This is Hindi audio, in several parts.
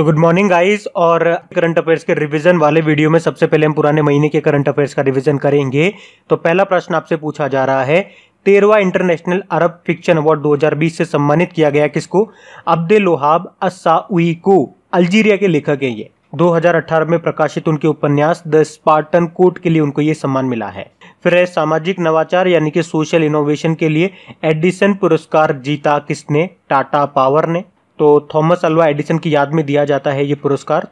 सो गुड मॉर्निंग गाइस और करंट अफेयर्स के रिवीजन वाले वीडियो में सबसे पहले हम पुराने महीने के करंट अफेयर्स का रिवीजन करेंगे तो पहला प्रश्न आपसे पूछा जा रहा है तेरवा इंटरनेशनल अरब फिक्शन अवार्ड 2020 से सम्मानित किया गया किसको अब्दे लोहाब असाउई को अल्जीरिया के लेखक हैं ये 2018 में प्रकाशित उनके उपन्यास द स्पार्टन कोट के लिए उनको ये सम्मान मिला है फिर है सामाजिक नवाचार यानी कि सोशल इनोवेशन के लिए एडिसन पुरस्कार जीता किसने टाटा पावर ने तो थॉमस अल्वा एडिसन की याद में दिया जाता है ये पुरस्कार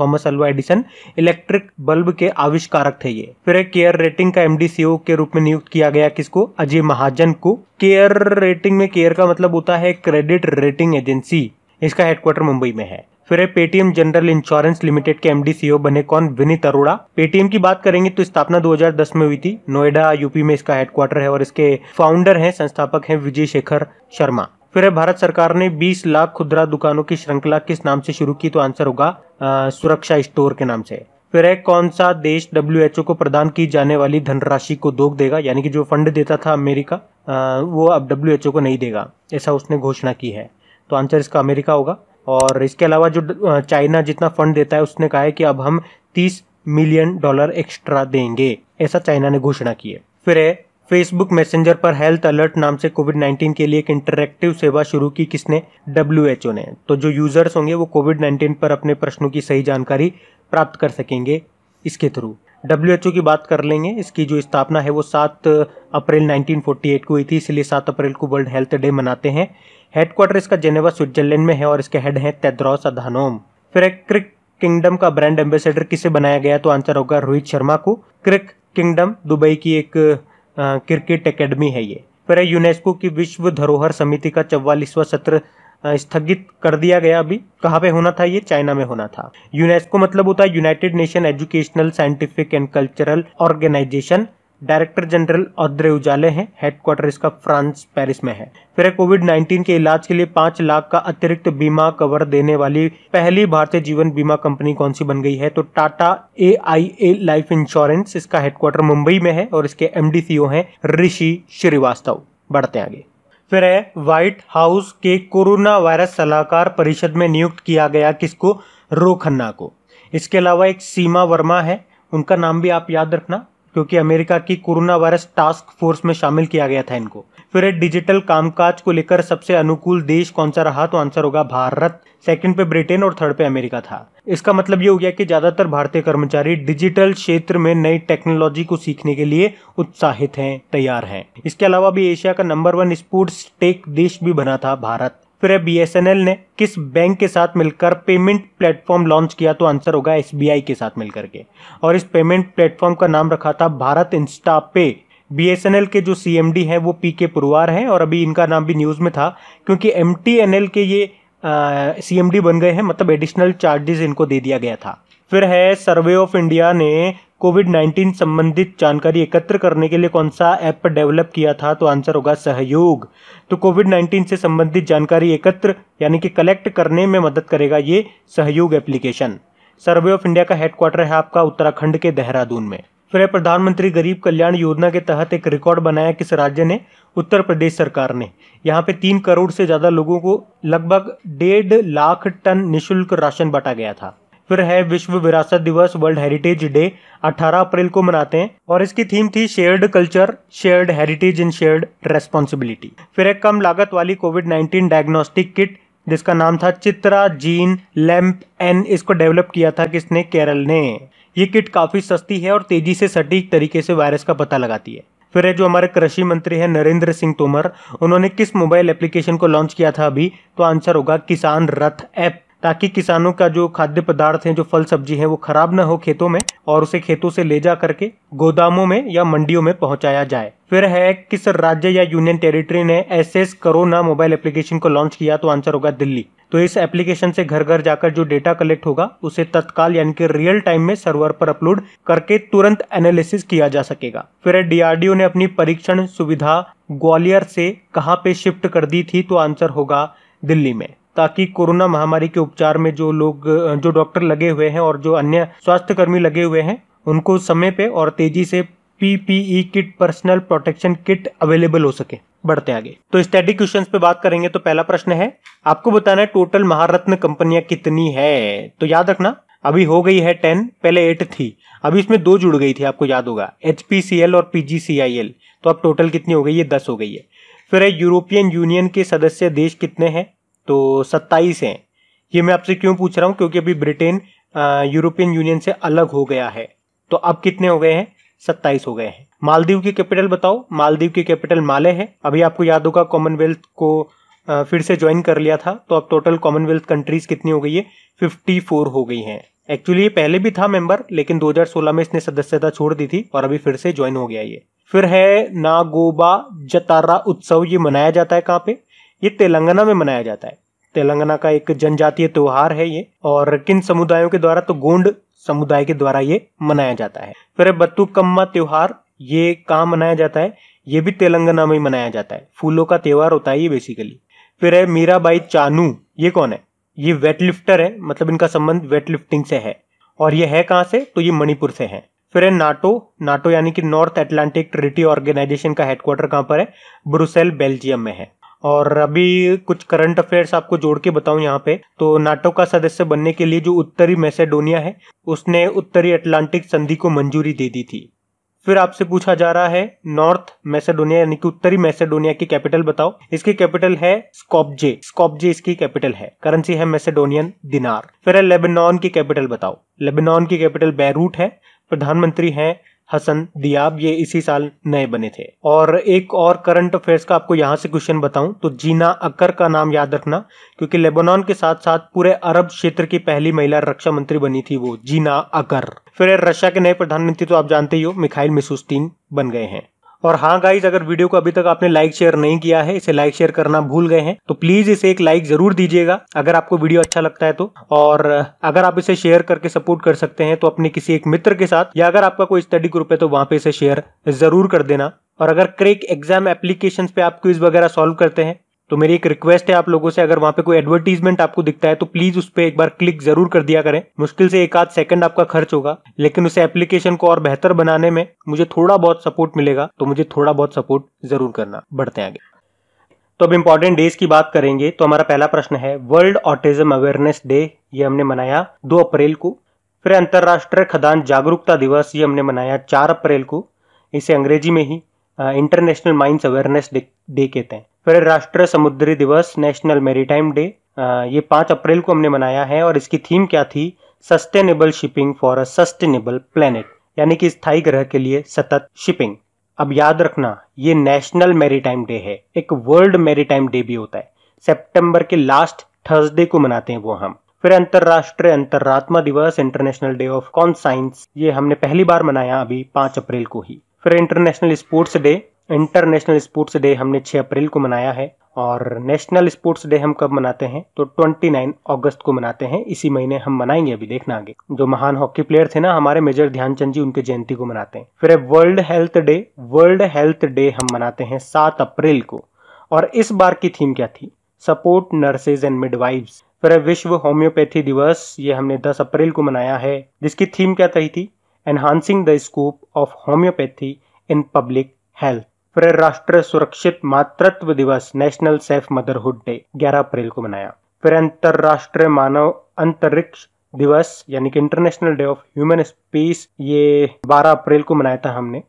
Thomas Alva Edison electric bulb के आविष्कारक थे ये फिर केयर रेटिंग का एमडी के रूप में नियुक्त किया गया किसको अजय महाजन को केयर रेटिंग में केयर का मतलब होता है क्रेडिट रेटिंग एजेंसी इसका हेडक्वार्टर मुंबई में है फिर है पेटीएम जनरल इंश्योरेंस लिमिटेड के एमडी सीईओ बने कौन विनीत अरोड़ा पेटीएम की बात करेंगे तो स्थापना 2010 में हुई थी नोएडा यूपी में इसका हेडक्वार्टर है और इसके फाउंडर हैं संस्थापक हैं विजय शेखर शर्मा फिर भारत सरकार ने 20 लाख खुदरा दुकानों की श्रृंखला किस नाम से शुरू की तो आंसर होगा आ, सुरक्षा स्टोर के नाम से फिर है कौन सा देश डब्ल्यू को प्रदान की जाने वाली धनराशि को दोग देगा यानी कि जो फंड देता था अमेरिका आ, वो अब डब्ल्यू को नहीं देगा ऐसा उसने घोषणा की है तो आंसर इसका अमेरिका होगा और इसके अलावा जो चाइना जितना फंड देता है उसने कहा है कि अब हम 30 मिलियन डॉलर एक्स्ट्रा देंगे ऐसा चाइना ने घोषणा की है फिर है फेसबुक मैसेंजर पर हेल्थ अलर्ट नाम से कोविड 19 के लिए एक इंटरेक्टिव सेवा शुरू की किसने डब्ल्यू ने तो जो यूजर्स होंगे वो कोविड 19 पर अपने प्रश्नों की सही जानकारी प्राप्त कर सकेंगे इसके थ्रू डब्ल्यू की बात कर लेंगे इसकी जो स्थापना है वो सात अप्रैल 1948 को हुई थी इसलिए सात अप्रैल को वर्ल्ड हेल्थ डे मनाते हैं हेडक्वार्टर इसका जेनेवा स्विट्जरलैंड में है और इसके हेड हैं तेद्रॉस अधानोम फिर क्रिक किंगडम का ब्रांड एम्बेसडर किसे बनाया गया तो आंसर होगा रोहित शर्मा को क्रिक किंगडम दुबई की एक क्रिकेट एकेडमी है ये पर यूनेस्को की विश्व धरोहर समिति का चौवालीसवा सत्र स्थगित कर दिया गया अभी कहाँ पे होना था ये चाइना में होना था यूनेस्को मतलब होता है united nation educational scientific and cultural organization director general Audrey Azoulay हैं हेडक्वार्टर इसका फ्रांस पेरिस में है फिर कोविड 19 के इलाज के लिए पांच लाख का अतिरिक्त बीमा कवर देने वाली पहली भारतीय जीवन बीमा कंपनी कौन सी बन गई है तो Tata A I A life insurance इसका हेडक्वार्टर मुंबई में है और इसके एमडी सीओ हैं ऋषि श्रीवास्तव बढ़ते आगे फिर है व्हाइट हाउस के कोरोना वायरस सलाहकार परिषद में नियुक्त किया गया किसको रो खन्ना को इसके अलावा एक सीमा वर्मा है उनका नाम भी आप याद रखना क्योंकि अमेरिका की कोरोना वायरस टास्क फोर्स में शामिल किया गया था इनको फिर डिजिटल कामकाज को लेकर सबसे अनुकूल देश कौन सा रहा तो आंसर होगा भारत सेकंड पे ब्रिटेन और थर्ड पे अमेरिका था इसका मतलब ये हो गया कि ज्यादातर भारतीय कर्मचारी डिजिटल क्षेत्र में नई टेक्नोलॉजी को सीखने के लिए उत्साहित हैं तैयार हैं इसके अलावा भी एशिया का नंबर वन स्पोर्ट्स टेक देश भी बना था भारत फिर बी ने किस बैंक के साथ मिलकर पेमेंट प्लेटफॉर्म लॉन्च किया तो आंसर होगा एस के साथ मिलकर के और इस पेमेंट प्लेटफॉर्म का नाम रखा था भारत इंस्टा पे बी के जो डी हैं वो पी के पुरवार हैं और अभी इनका नाम भी न्यूज़ में था क्योंकि एल के ये सी डी बन गए हैं मतलब एडिशनल चार्जेस इनको दे दिया गया था फिर है सर्वे ऑफ इंडिया ने कोविड 19 संबंधित जानकारी एकत्र करने के लिए कौन सा ऐप डेवलप किया था तो आंसर होगा सहयोग तो कोविड 19 से संबंधित जानकारी एकत्र यानी कि कलेक्ट करने में मदद करेगा ये Sahyog application survey of India का हेडक्वार्टर है आपका उत्तराखंड के देहरादून में फिर प्रधानमंत्री गरीब कल्याण योजना के तहत एक रिकॉर्ड बनाया किस राज्य ने उत्तर प्रदेश सरकार ने यहाँ पे तीन करोड़ से ज़्यादा लोगों को लगभग डेढ़ लाख टन निशुल्क राशन बांटा गया था फिर है विश्व विरासत दिवस वर्ल्ड हेरिटेज डे 18 अप्रैल को मनाते हैं और इसकी थीम थी shared culture shared heritage in shared responsibility फिर एक कम लागत वाली कोविड 19 डायग्नोस्टिक किट जिसका नाम था चित्रा जीन लैम्प एन इसको डेवलप किया था किसने केरल ने ये किट काफ़ी सस्ती है और तेजी से सटीक तरीके से वायरस का पता लगाती है फिर है जो हमारे कृषि मंत्री हैं नरेंद्र सिंह तोमर उन्होंने किस मोबाइल एप्लीकेशन को लॉन्च किया था अभी तो आंसर होगा किसान रथ ऐप ताकि किसानों का जो खाद्य पदार्थ हैं जो फल सब्जी हैं वो खराब ना हो खेतों में और उसे खेतों से ले जा करके गोदामों में या मंडियों में पहुंचाया जाए फिर है किस राज्य या यूनियन टेरिटरी ने S S corona mobile application को लॉन्च किया तो आंसर होगा दिल्ली तो इस एप्लीकेशन से घर घर जाकर जो डेटा कलेक्ट होगा उसे तत्काल यानी कि रियल टाइम में सर्वर पर अपलोड करके तुरंत एनालिसिस किया जा सकेगा फिर डीआरडीओ ने अपनी परीक्षण सुविधा ग्वालियर से कहाँ पे शिफ्ट कर दी थी तो आंसर होगा दिल्ली में ताकि कोरोना महामारी के उपचार में जो लोग जो डॉक्टर लगे हुए हैं और जो अन्य स्वास्थ्यकर्मी लगे हुए हैं उनको समय पे और तेजी से PPE kit personal protection kit available हो सके बढ़ते आगे तो स्टैटिक क्वेश्चंस पे बात करेंगे तो पहला प्रश्न है आपको बताना है टोटल महारत्न कंपनियां कितनी है तो याद रखना अभी हो गई है टेन पहले एट थी अभी इसमें दो जुड़ गई थी आपको याद होगा एचपीसीएल और पीजीसीआईएल तो अब टोटल कितनी हो गई है दस हो गई है फिर है यूरोपियन यूनियन के सदस्य देश कितने हैं तो सत्ताईस हैं ये मैं आपसे क्यों पूछ रहा हूँ क्योंकि अभी ब्रिटेन यूरोपियन यूनियन से अलग हो गया है तो अब कितने हो गए हैं सत्ताईस हो गए हैं मालदीव की कैपिटल बताओ मालदीव की कैपिटल माले है अभी आपको याद होगा कॉमनवेल्थ को फिर से ज्वाइन कर लिया था तो अब टोटल कॉमनवेल्थ कंट्रीज कितनी हो गई है फिफ्टी फोर हो गई हैं एक्चुअली ये पहले भी था मेंबर लेकिन 2016 में इसने सदस्यता छोड़ दी थी और अभी फिर से ज्वाइन हो गया ये फिर है नागोबा जतारा उत्सव ये मनाया जाता है कहाँ पे ये तेलंगाना में मनाया जाता है तेलंगाना का एक जनजातीय त्योहार है ये और किन समुदायों के द्वारा तो गोंड समुदाय के द्वारा ये मनाया जाता है फिर बत्तुकम्मा त्योहार ये कहाँ मनाया जाता है ये भी तेलंगाना में मनाया जाता है फूलों का त्यौहार होता है ये बेसिकली फिर है मीराबाई चानू ये कौन है ये वेट लिफ्टर है मतलब इनका संबंध वेट लिफ्टिंग से है और ये है कहाँ से तो ये मणिपुर से है फिर है नाटो नाटो यानी कि नॉर्थ एटलांटिक ट्रिटी ऑर्गेनाइजेशन का हेडक्वार्टर कहाँ पर है ब्रुसेल बेल्जियम में है और अभी कुछ करंट अफेयर्स आपको जोड़ के बताऊं यहाँ पे तो नाटो का सदस्य बनने के लिए जो उत्तरी मैसेडोनिया है उसने उत्तरी अटलांटिक संधि को मंजूरी दे दी थी फिर आपसे पूछा जा रहा है नॉर्थ मैसेडोनिया यानी कि उत्तरी मैसेडोनिया की कैपिटल बताओ इसकी कैपिटल है स्कॉपजे स्कॉपजे इसकी कैपिटल है करेंसी है मैसेडोनियन दिनार फिर है लेबनान की कैपिटल बताओ लेबनान की कैपिटल बैरूट है प्रधानमंत्री है हसन दियाब ये इसी साल नए बने थे और एक और करंट अफेयर्स का आपको यहाँ से क्वेश्चन बताऊं तो जीना अकर का नाम याद रखना क्योंकि लेबनान के साथ साथ पूरे अरब क्षेत्र की पहली महिला रक्षा मंत्री बनी थी वो जीना अकर फिर रशिया के नए प्रधानमंत्री तो आप जानते ही हो मिखाइल मिसुस्तीन बन गए हैं और हाँ गाइज अगर वीडियो को अभी तक आपने लाइक शेयर नहीं किया है इसे लाइक शेयर करना भूल गए हैं तो प्लीज इसे एक लाइक जरूर दीजिएगा अगर आपको वीडियो अच्छा लगता है तो और अगर आप इसे शेयर करके सपोर्ट कर सकते हैं तो अपने किसी एक मित्र के साथ या अगर आपका कोई स्टडी ग्रुप है तो वहां पे इसे शेयर जरूर कर देना और अगर क्रेक एग्जाम एप्लीकेशन पे आप क्विज वगैरह सॉल्व करते हैं तो मेरी एक रिक्वेस्ट है आप लोगों से अगर वहां पे कोई एडवर्टीजमेंट आपको दिखता है तो प्लीज उस पर एक बार क्लिक जरूर कर दिया करें मुश्किल से एक आध सेकंड आपका खर्च होगा लेकिन उसे एप्लीकेशन को और बेहतर बनाने में मुझे थोड़ा बहुत सपोर्ट मिलेगा तो मुझे थोड़ा बहुत सपोर्ट जरूर करना बढ़ते आगे तो अब इम्पोर्टेंट डेज की बात करेंगे तो हमारा पहला प्रश्न है वर्ल्ड ऑटिज्म अवेयरनेस डे ये हमने मनाया दो अप्रैल को फिर अंतर्राष्ट्रीय खदान जागरूकता दिवस ये हमने मनाया चार अप्रैल को इसे अंग्रेजी में ही इंटरनेशनल माइंड अवेयरनेस डे कहते हैं फिर राष्ट्रीय समुद्री दिवस नेशनल मेरीटाइम डे ये पाँच अप्रैल को हमने मनाया है और इसकी थीम क्या थी sustainable shipping for a sustainable planet यानी कि स्थायी ग्रह के लिए सतत शिपिंग अब याद रखना ये नेशनल मेरीटाइम डे है एक वर्ल्ड मेरीटाइम डे भी होता है सेप्टेम्बर के लास्ट थर्सडे को मनाते हैं वो हम फिर अंतर्राष्ट्रीय अंतर्रात्मा दिवस इंटरनेशनल डे ऑफ कॉन्साइंस ये हमने पहली बार मनाया अभी पांच अप्रैल को ही फिर international sports day international sports day हमने 6 अप्रैल को मनाया है और नेशनल स्पोर्ट्स डे हम कब मनाते हैं तो 29 अगस्त को मनाते हैं इसी महीने हम मनाएंगे अभी देखना आगे जो महान हॉकी प्लेयर थे ना हमारे मेजर ध्यानचंद जी उनके जयंती को मनाते हैं फिर world health day world health day हम मनाते हैं सात अप्रैल को और इस बार की थीम क्या थी सपोर्ट नर्सेज एंड मिडवाइव्स फिर विश्व होम्योपैथी दिवस ये हमने 10 अप्रैल को मनाया है जिसकी थीम क्या रही थी enhancing the scope of homeopathy in public health राष्ट्र सुरक्षित मातृत्व दिवस नेशनल सेफ मदरहुड डे 11 अप्रैल को मनाया फिर अंतर्राष्ट्रीय मानव अंतरिक्ष दिवस यानी कि international day of human space ये 12 अप्रैल को मनाया था हमने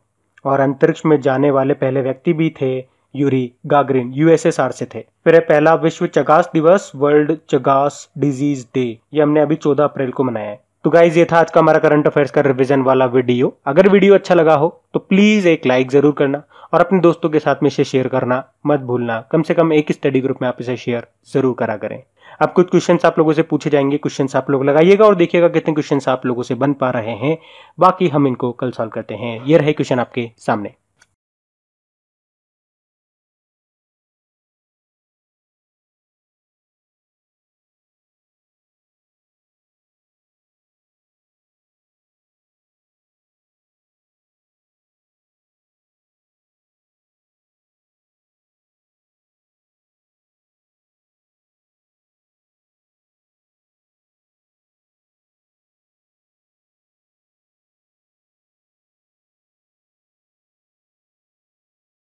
और अंतरिक्ष में जाने वाले पहले व्यक्ति भी थे यूरी गागरिन यूएसएसआर से थे फिर पहला विश्व चगास दिवस वर्ल्ड चगास डिजीज डे ये हमने अभी 14 अप्रैल को मनाया है तो गाइज ये था आज का हमारा करंट अफेयर्स का रिविजन वाला वीडियो अगर वीडियो अच्छा लगा हो तो प्लीज़ एक लाइक ज़रूर करना और अपने दोस्तों के साथ में इसे शेयर करना मत भूलना कम से कम एक स्टडी ग्रुप में आप इसे शेयर ज़रूर करा करें अब कुछ क्वेश्चंस आप लोगों से पूछे जाएंगे क्वेश्चंस आप लोग लगाइएगा और देखिएगा कितने क्वेश्चन आप लोगों से बन पा रहे हैं बाकी हम इनको कल सॉल्व करते हैं ये रहे क्वेश्चन आपके सामने